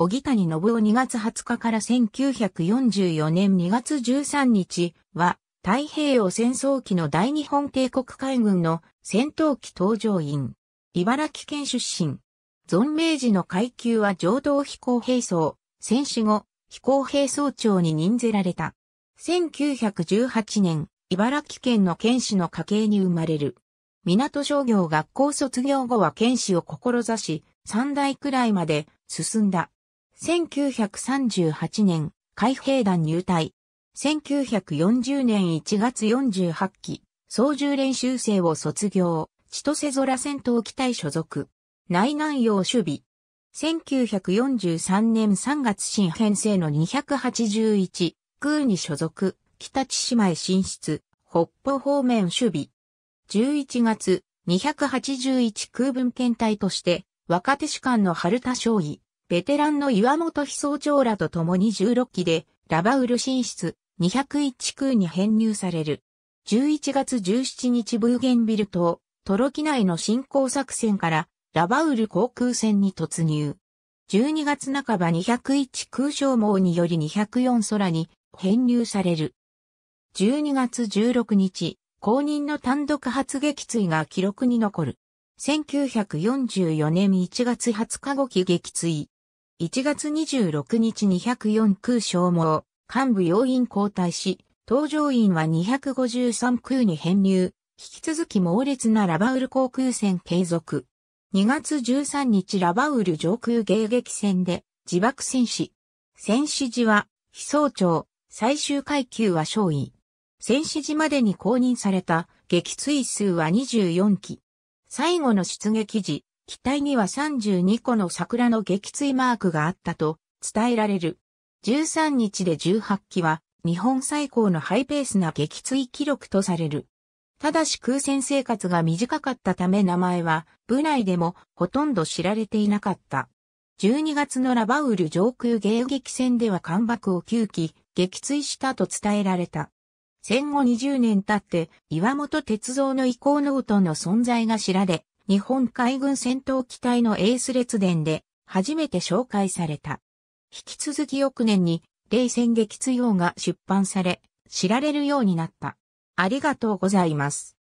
小木谷信夫2月20日から1944年2月13日は、太平洋戦争期の大日本帝国海軍の戦闘機搭乗員。茨城県出身。存命時の階級は上道飛行兵装、戦死後、飛行兵装長に任ぜられた。1918年、茨城県の県士の家系に生まれる。港商業学校卒業後は県士を志し、三代くらいまで進んだ。1938年、海兵団入隊。1940年1月48期、操縦練習生を卒業、千歳空戦闘機隊所属。内南洋守備。1943年3月新編成の281、空に所属、北千島へ進出、北方方面守備。11月、281空分検隊として、若手士官の春田将尉。ベテランの岩本飛総長らと共に16機で、ラバウル進出、201空に編入される。11月17日ブーゲンビル島、トロキ内の進行作戦から、ラバウル航空船に突入。12月半ば201空消耗により204空に編入される。12月16日、公認の単独発撃墜が記録に残る。1944年1月20日後期撃墜。1月26日204空消耗、幹部要員交代し、搭乗員は253空に編入、引き続き猛烈なラバウル航空戦継続。2月13日ラバウル上空迎撃戦で自爆戦死。戦死時は、非総長、最終階級は少尉。戦死時までに公認された撃墜数は24機。最後の出撃時、機体には32個の桜の撃墜マークがあったと伝えられる。13日で18機は日本最高のハイペースな撃墜記録とされる。ただし空戦生活が短かったため名前は部内でもほとんど知られていなかった。12月のラバウル上空迎撃戦では艦爆を9機撃墜したと伝えられた。戦後20年経って岩本鉄造の遺構ノートの存在が知られ、日本海軍戦闘機体のエース列伝で初めて紹介された。引き続き翌年に、冷戦撃墜王が出版され、知られるようになった。ありがとうございます。